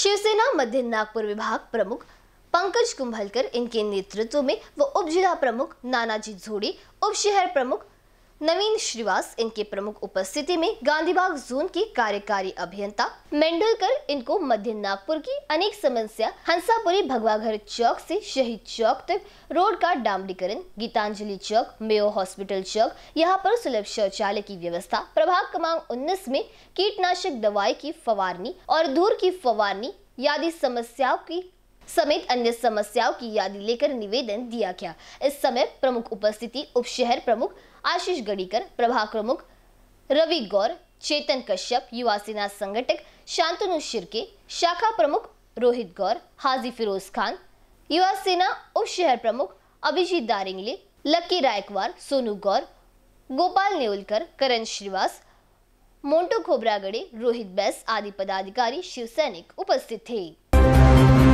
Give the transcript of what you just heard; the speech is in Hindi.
शिवसेना मध्य नागपुर विभाग प्रमुख पंकज कुंभलकर इनके नेतृत्व में व उप जिला प्रमुख नानाजी झोड़ी उप शहर प्रमुख नवीन श्रीवास इनके प्रमुख उपस्थिति में गांधीबाग जोन के कार्यकारी अभियंता मेंडलकर इनको मध्य नागपुर की अनेक समस्या हंसापुरी भगवाघर चौक से शहीद चौक तक रोड का डामरीकरण गीतांजलि चौक मेयो हॉस्पिटल चौक यहाँ पर सुलभ शौचालय की व्यवस्था प्रभाग क्रमांक उन्नीस में कीटनाशक दवाई की फवारनी और दूर की फवारनी आदि समस्याओं की समेत अन्य समस्याओं की याद लेकर निवेदन दिया गया इस समय प्रमुख उपस्थिति उप शहर प्रमुख आशीष गड़ीकर प्रभा प्रमुख रवि गौर चेतन कश्यप युवा सेना संगठक शांतनु शिरके शाखा प्रमुख रोहित गौर हाजी फिरोज खान युवा सेना उप शहर प्रमुख अभिजीत दारिंगले लक्की रायकवार सोनू गौर गोपाल नेवलकर करण श्रीवास मोन्टो खोबरागड़े रोहित बैस आदि पदाधिकारी शिव सैनिक उपस्थित थे